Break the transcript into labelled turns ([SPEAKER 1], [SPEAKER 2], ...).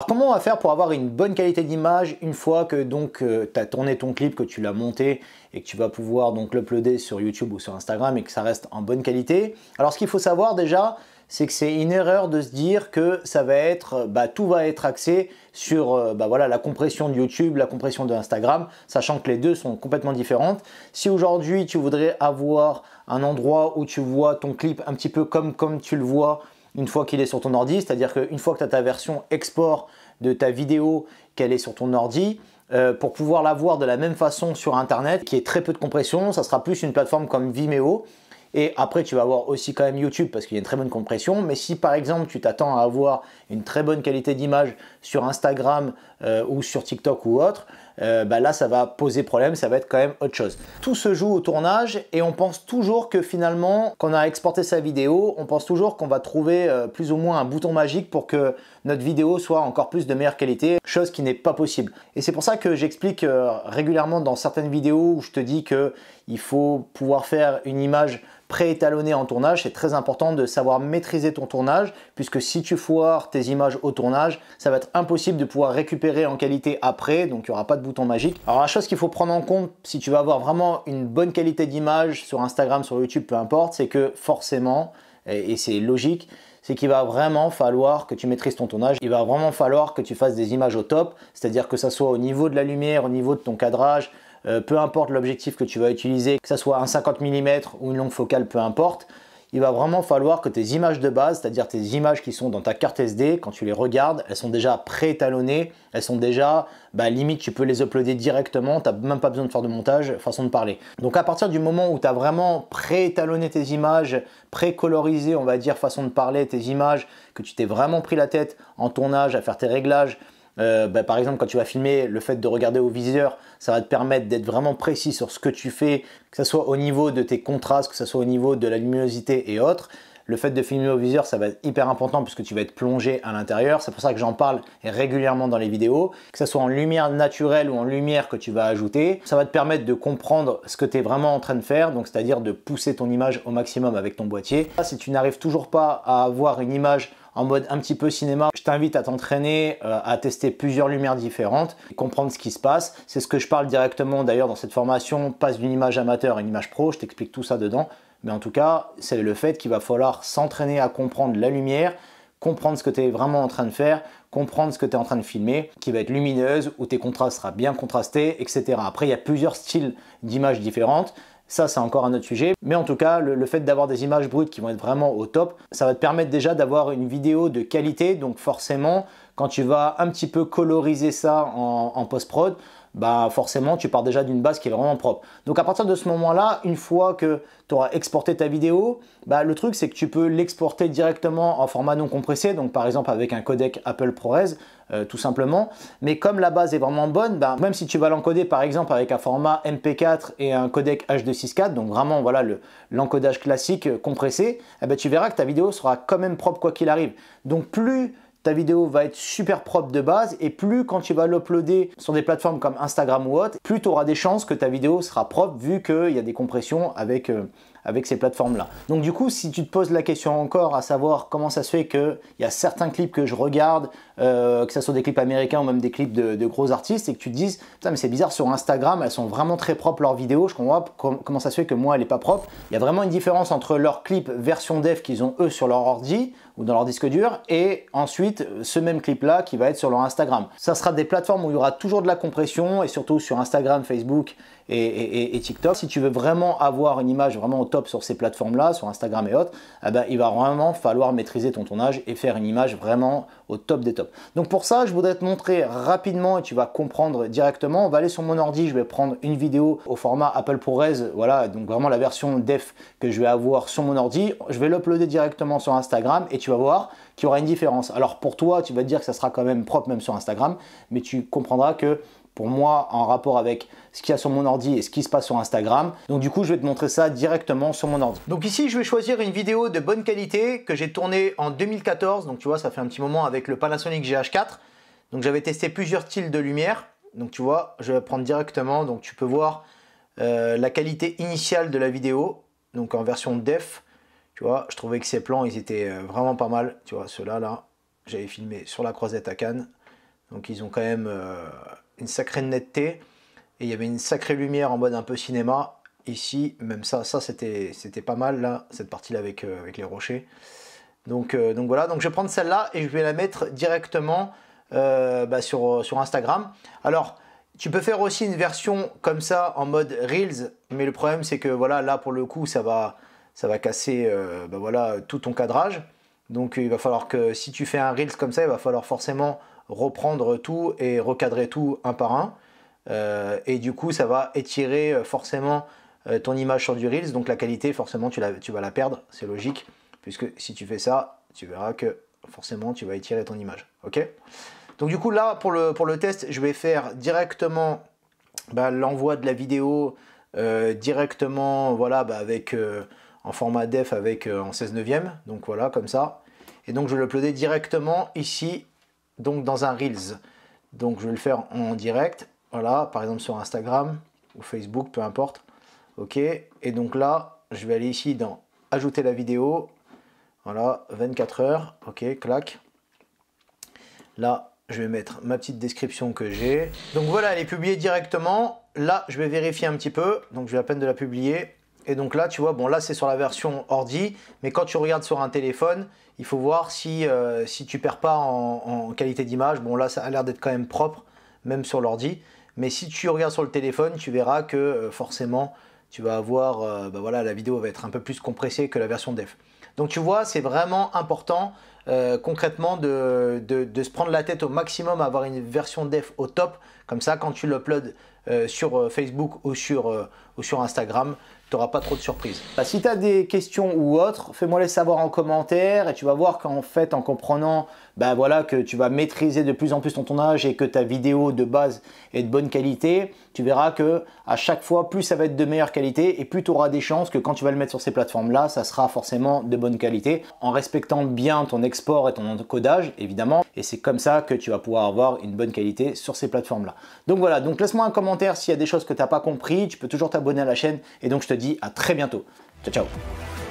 [SPEAKER 1] Alors comment on va faire pour avoir une bonne qualité d'image une fois que donc euh, tu as tourné ton clip, que tu l'as monté et que tu vas pouvoir donc l'uploader sur YouTube ou sur Instagram et que ça reste en bonne qualité Alors ce qu'il faut savoir déjà, c'est que c'est une erreur de se dire que ça va être, euh, bah, tout va être axé sur euh, bah, voilà, la compression de YouTube, la compression de Instagram, sachant que les deux sont complètement différentes. Si aujourd'hui tu voudrais avoir un endroit où tu vois ton clip un petit peu comme, comme tu le vois, une fois qu'il est sur ton ordi, c'est-à-dire qu'une fois que tu as ta version export de ta vidéo qu'elle est sur ton ordi, euh, pour pouvoir la voir de la même façon sur Internet, qui est très peu de compression, ça sera plus une plateforme comme Vimeo. Et après, tu vas avoir aussi quand même YouTube parce qu'il y a une très bonne compression. Mais si par exemple, tu t'attends à avoir une très bonne qualité d'image sur Instagram euh, ou sur TikTok ou autre, euh, bah là ça va poser problème, ça va être quand même autre chose. Tout se joue au tournage et on pense toujours que finalement, qu'on a exporté sa vidéo, on pense toujours qu'on va trouver euh, plus ou moins un bouton magique pour que notre vidéo soit encore plus de meilleure qualité, chose qui n'est pas possible. Et c'est pour ça que j'explique euh, régulièrement dans certaines vidéos où je te dis que il faut pouvoir faire une image pré-étalonné en tournage, c'est très important de savoir maîtriser ton tournage, puisque si tu foires tes images au tournage, ça va être impossible de pouvoir récupérer en qualité après, donc il n'y aura pas de bouton magique. Alors la chose qu'il faut prendre en compte, si tu veux avoir vraiment une bonne qualité d'image sur Instagram, sur YouTube, peu importe, c'est que forcément, et c'est logique, c'est qu'il va vraiment falloir que tu maîtrises ton tournage, il va vraiment falloir que tu fasses des images au top, c'est-à-dire que ça soit au niveau de la lumière, au niveau de ton cadrage, euh, peu importe l'objectif que tu vas utiliser, que ce soit un 50 mm ou une longue focale, peu importe, il va vraiment falloir que tes images de base, c'est-à-dire tes images qui sont dans ta carte SD, quand tu les regardes, elles sont déjà pré-étalonnées, elles sont déjà, bah, limite tu peux les uploader directement, tu n'as même pas besoin de faire de montage, façon de parler. Donc à partir du moment où tu as vraiment pré-étalonné tes images, pré-colorisé, on va dire, façon de parler, tes images, que tu t'es vraiment pris la tête en tournage à faire tes réglages, euh, bah, par exemple, quand tu vas filmer, le fait de regarder au viseur, ça va te permettre d'être vraiment précis sur ce que tu fais, que ce soit au niveau de tes contrastes, que ce soit au niveau de la luminosité et autres. Le fait de filmer au viseur, ça va être hyper important puisque tu vas être plongé à l'intérieur. C'est pour ça que j'en parle régulièrement dans les vidéos. Que ce soit en lumière naturelle ou en lumière que tu vas ajouter, ça va te permettre de comprendre ce que tu es vraiment en train de faire, donc c'est-à-dire de pousser ton image au maximum avec ton boîtier. Si tu n'arrives toujours pas à avoir une image en mode un petit peu cinéma. Je t'invite à t'entraîner, euh, à tester plusieurs lumières différentes, et comprendre ce qui se passe. C'est ce que je parle directement d'ailleurs dans cette formation, passe d'une image amateur à une image pro, je t'explique tout ça dedans. Mais en tout cas, c'est le fait qu'il va falloir s'entraîner à comprendre la lumière, comprendre ce que tu es vraiment en train de faire, comprendre ce que tu es en train de filmer, qui va être lumineuse, où tes contrastes sera bien contrastés, etc. Après, il y a plusieurs styles d'images différentes. Ça, c'est encore un autre sujet. Mais en tout cas, le, fait d'avoir des images brutes qui vont être vraiment au top, ça va te permettre déjà d'avoir une vidéo de qualité. Donc forcément, quand tu vas un petit peu coloriser ça en, en post-prod, bah forcément tu pars déjà d'une base qui est vraiment propre. Donc à partir de ce moment-là, une fois que tu auras exporté ta vidéo, bah, le truc c'est que tu peux l'exporter directement en format non compressé, donc par exemple avec un codec Apple ProRes, euh, tout simplement. Mais comme la base est vraiment bonne, bah, même si tu vas l'encoder par exemple avec un format MP4 et un codec H264, donc vraiment voilà l'encodage classique euh, compressé, eh ben, tu verras que ta vidéo sera quand même propre quoi qu'il arrive. Donc plus ta vidéo va être super propre de base et plus quand tu vas l'uploader sur des plateformes comme Instagram ou autre, plus tu auras des chances que ta vidéo sera propre vu qu'il y a des compressions avec, euh, avec ces plateformes-là. Donc du coup, si tu te poses la question encore à savoir comment ça se fait qu'il y a certains clips que je regarde, euh, que ce soit des clips américains ou même des clips de, gros artistes, et que tu te dises, putain mais c'est bizarre, sur Instagram, elles sont vraiment très propres leurs vidéos, je comprends comment ça se fait que moi, elle n'est pas propre. Il y a vraiment une différence entre leurs clips version dev qu'ils ont eux sur leur ordi ou dans leur disque dur, et ensuite ce même clip-là qui va être sur leur Instagram. Ça sera des plateformes où il y aura toujours de la compression, et surtout sur Instagram, Facebook et, et TikTok. Si tu veux vraiment avoir une image vraiment au top, sur ces plateformes-là, sur Instagram et autres, eh ben, il va vraiment falloir maîtriser ton tournage et faire une image vraiment au top des tops. Donc pour ça, je voudrais te montrer rapidement et tu vas comprendre directement. On va aller sur mon ordi, je vais prendre une vidéo au format Apple ProRes, voilà, donc vraiment la version def que je vais avoir sur mon ordi. Je vais l'uploader directement sur Instagram et tu vas voir qu'il y aura une différence. Alors pour toi, tu vas dire que ça sera quand même propre même sur Instagram, mais tu comprendras que pour moi en rapport avec ce qu'il y a sur mon ordi et ce qui se passe sur Instagram. Donc du coup, je vais te montrer ça directement sur mon ordi. Donc ici, je vais choisir une vidéo de bonne qualité que j'ai tournée en 2014. Donc tu vois, ça fait un petit moment avec le Panasonic GH4. Donc j'avais testé plusieurs styles de lumière. Donc tu vois, je vais prendre directement. Donc tu peux voir euh, la qualité initiale de la vidéo. Donc en version def. Tu vois, je trouvais que ces plans, ils étaient euh, vraiment pas mal. Tu vois, ceux-là, là, j'avais filmé sur la croisette à Cannes. Donc ils ont quand même... Euh, une sacrée netteté et il y avait une sacrée lumière en mode un peu cinéma. Ici, même ça, ça c'était pas mal là, cette partie-là avec, euh, avec les rochers. Donc, euh, donc voilà, donc je vais prendre celle-là et je vais la mettre directement euh, bah, sur, sur Instagram. Alors, tu peux faire aussi une version comme ça en mode Reels, mais le problème c'est que voilà, là pour le coup, ça va, ça va casser bah, voilà, tout ton cadrage. Donc il va falloir que si tu fais un Reels comme ça, il va falloir forcément reprendre tout et recadrer tout un par un. Euh, et du coup, ça va étirer euh, forcément euh, ton image sur du Reels. Donc la qualité, forcément, tu, vas la perdre. C'est logique. Puisque si tu fais ça, tu verras que forcément, tu vas étirer ton image. OK Donc du coup, là, pour le, pour le test, je vais faire directement bah, l'envoi de la vidéo directement voilà, bah, avec, en format def avec, en 16 neuvième. Donc voilà, comme ça. Et donc je vais l'uploader directement ici donc dans un Reels. Donc je vais le faire en direct, voilà, par exemple sur Instagram ou Facebook, peu importe. Ok, et donc là, je vais aller ici dans Ajouter la vidéo, voilà, 24 heures, ok, clac. Là, je vais mettre ma petite description que j'ai. Donc voilà, elle est publiée directement. Là, je vais vérifier un petit peu, donc je vais la peine de la publier. Et donc là, tu vois, bon là c'est sur la version ordi, mais quand tu regardes sur un téléphone, il faut voir si, tu euh, si tu perds pas en, qualité d'image. Bon là ça a l'air d'être quand même propre, même sur l'ordi. Mais si tu regardes sur le téléphone, tu verras que euh, forcément tu vas avoir, euh, bah voilà, la vidéo va être un peu plus compressée que la version def. Donc tu vois, c'est vraiment important concrètement de, se prendre la tête au maximum, à avoir une version def au top. Comme ça, quand tu l'uploades sur Facebook ou sur Instagram, tu n'auras pas trop de surprises. Bah, si tu as des questions ou autres, fais-moi les savoir en commentaire et tu vas voir qu'en fait, en comprenant bah, voilà, que tu vas maîtriser de plus en plus ton tournage et que ta vidéo de base est de bonne qualité, tu verras que à chaque fois, plus ça va être de meilleure qualité et plus tu auras des chances que quand tu vas le mettre sur ces plateformes-là, ça sera forcément de bonne qualité en respectant bien ton export et ton encodage, évidemment. Et c'est comme ça que tu vas pouvoir avoir une bonne qualité sur ces plateformes-là. Donc voilà, donc laisse-moi un commentaire s'il y a des choses que tu n'as pas compris. Tu peux toujours t'abonner à la chaîne et donc je te à très bientôt. Ciao, ciao